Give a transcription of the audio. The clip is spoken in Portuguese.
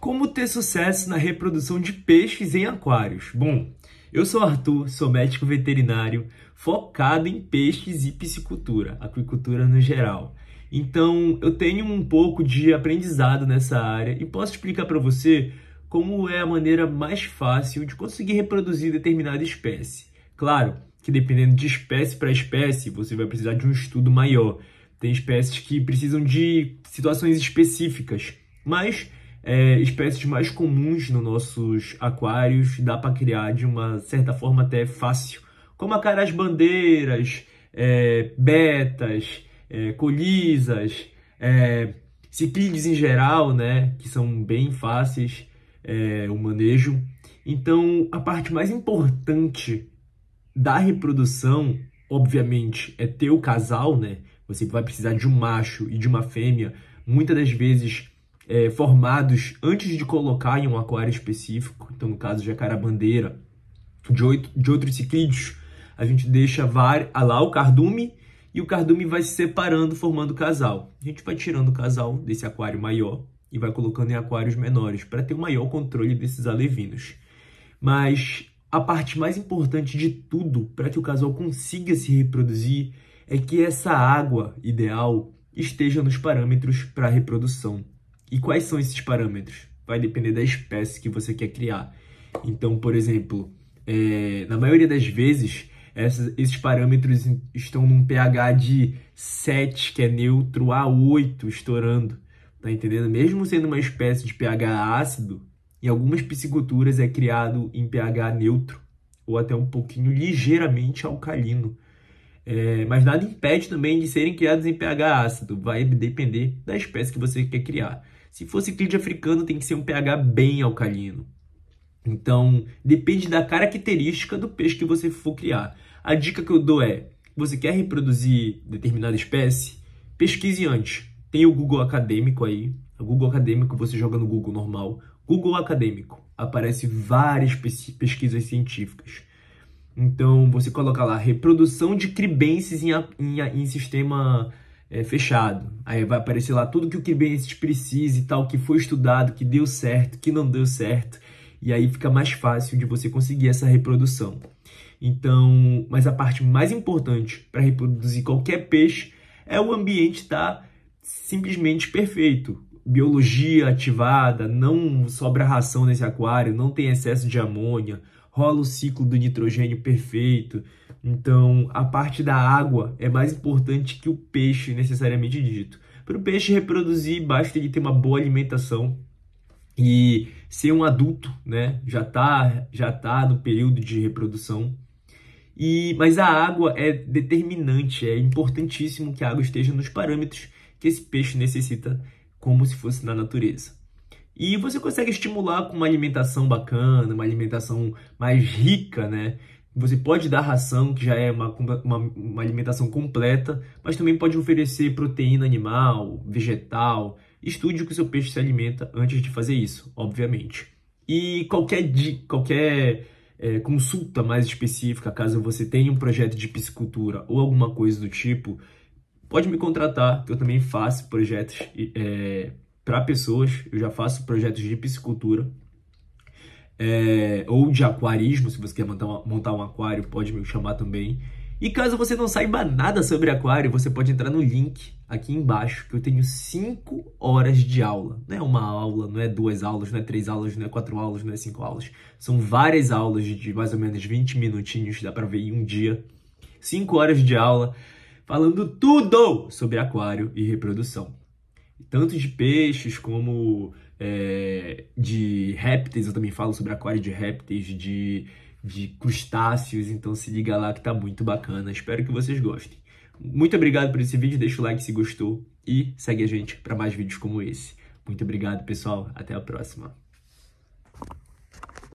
Como ter sucesso na reprodução de peixes em aquários? Bom, eu sou Arthur, sou médico veterinário focado em peixes e piscicultura, aquicultura no geral. Então, eu tenho um pouco de aprendizado nessa área e posso explicar para você como é a maneira mais fácil de conseguir reproduzir determinada espécie. Claro que dependendo de espécie para espécie, você vai precisar de um estudo maior. Tem espécies que precisam de situações específicas, mas é, espécies mais comuns nos nossos aquários, dá para criar de uma certa forma até fácil, como a caras bandeiras é, betas, é, colisas, é, ciclides em geral, né, que são bem fáceis é, o manejo. Então, a parte mais importante da reprodução, obviamente, é ter o casal, né? Você vai precisar de um macho e de uma fêmea. Muitas das vezes é, formados antes de colocar em um aquário específico, então no caso jacaré-bandeira, de, de outros ciclídeos, a gente deixa var, ah lá o cardume e o cardume vai se separando, formando casal. A gente vai tirando o casal desse aquário maior e vai colocando em aquários menores para ter um maior controle desses alevinos. Mas a parte mais importante de tudo para que o casal consiga se reproduzir é que essa água ideal esteja nos parâmetros para a reprodução. E quais são esses parâmetros? Vai depender da espécie que você quer criar. Então, por exemplo, é, na maioria das vezes, essas, esses parâmetros estão num pH de 7, que é neutro, a 8, estourando. Tá entendendo? Mesmo sendo uma espécie de pH ácido, em algumas pisciculturas é criado em pH neutro, ou até um pouquinho ligeiramente alcalino. É, mas nada impede também de serem criados em pH ácido, vai depender da espécie que você quer criar. Se fosse clídeo africano, tem que ser um pH bem alcalino. Então, depende da característica do peixe que você for criar. A dica que eu dou é: você quer reproduzir determinada espécie? Pesquise antes. Tem o Google Acadêmico aí. O Google Acadêmico você joga no Google normal. Google Acadêmico. Aparece várias pesquisas científicas. Então, você coloca lá reprodução de cribenses em, em, em sistema é, fechado. Aí vai aparecer lá tudo que o Kubernetes precisa e tal, que foi estudado, que deu certo, que não deu certo. E aí fica mais fácil de você conseguir essa reprodução. Então, mas a parte mais importante para reproduzir qualquer peixe é o ambiente estar tá simplesmente perfeito. Biologia ativada, não sobra ração nesse aquário, não tem excesso de amônia, rola o ciclo do nitrogênio perfeito. Então, a parte da água é mais importante que o peixe, necessariamente dito. Para o peixe reproduzir, basta ele ter uma boa alimentação e ser um adulto, né? Já está já tá no período de reprodução. E, mas a água é determinante, é importantíssimo que a água esteja nos parâmetros que esse peixe necessita, como se fosse na natureza. E você consegue estimular com uma alimentação bacana, uma alimentação mais rica, né? Você pode dar ração, que já é uma, uma, uma alimentação completa, mas também pode oferecer proteína animal, vegetal. Estude o que seu peixe se alimenta antes de fazer isso, obviamente. E qualquer, dica, qualquer é, consulta mais específica, caso você tenha um projeto de piscicultura ou alguma coisa do tipo, pode me contratar, que eu também faço projetos é, para pessoas, eu já faço projetos de piscicultura é, ou de aquarismo, se você quer montar, montar um aquário, pode me chamar também. E caso você não saiba nada sobre aquário, você pode entrar no link aqui embaixo, que eu tenho 5 horas de aula. Não é uma aula, não é duas aulas, não é três aulas, não é quatro aulas, não é cinco aulas. São várias aulas de mais ou menos 20 minutinhos, dá para ver em um dia. 5 horas de aula falando tudo sobre aquário e reprodução tanto de peixes como é, de répteis, eu também falo sobre aquário de répteis, de, de crustáceos, então se liga lá que tá muito bacana, espero que vocês gostem. Muito obrigado por esse vídeo, deixa o like se gostou e segue a gente para mais vídeos como esse. Muito obrigado, pessoal, até a próxima.